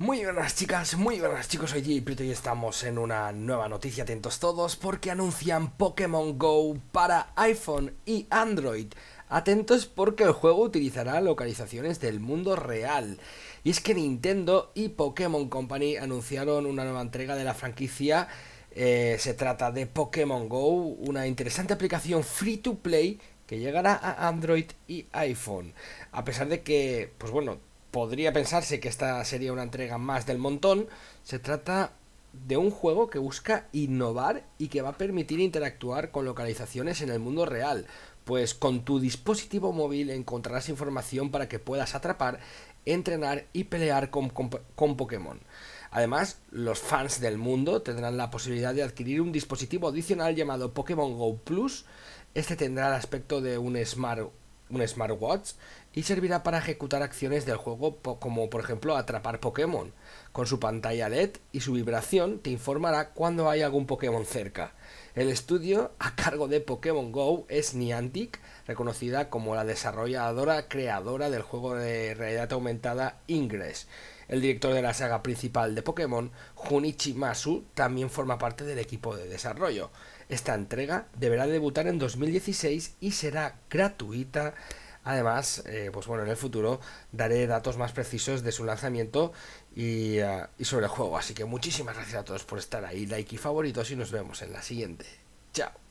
Muy buenas chicas, muy buenas chicos, soy Jipito y estamos en una nueva noticia, atentos todos, porque anuncian Pokémon GO para iPhone y Android. Atentos porque el juego utilizará localizaciones del mundo real. Y es que Nintendo y Pokémon Company anunciaron una nueva entrega de la franquicia. Eh, se trata de Pokémon Go, una interesante aplicación free to play que llegará a Android y iPhone. A pesar de que, pues bueno, podría pensarse que esta sería una entrega más del montón, se trata de un juego que busca innovar y que va a permitir interactuar con localizaciones en el mundo real, pues con tu dispositivo móvil encontrarás información para que puedas atrapar, entrenar y pelear con, Pokémon. Además, los fans del mundo tendrán la posibilidad de adquirir un dispositivo adicional llamado Pokémon Go Plus. Este tendrá el aspecto de un Smart un smartwatch y servirá para ejecutar acciones del juego como por ejemplo atrapar Pokémon. Con su pantalla LED y su vibración te informará cuando hay algún Pokémon cerca. El estudio a cargo de Pokémon Go es Niantic, reconocida como la desarrolladora creadora del juego de realidad aumentada Ingress. El director de la saga principal de Pokémon, Junichi Masu, también forma parte del equipo de desarrollo. Esta entrega deberá debutar en 2016 y será gratuita. Además, eh, pues bueno, en el futuro daré datos más precisos de su lanzamiento y, eh, y sobre el juego. Así que muchísimas gracias a todos por estar ahí, like y favoritos y nos vemos en la siguiente. Chao.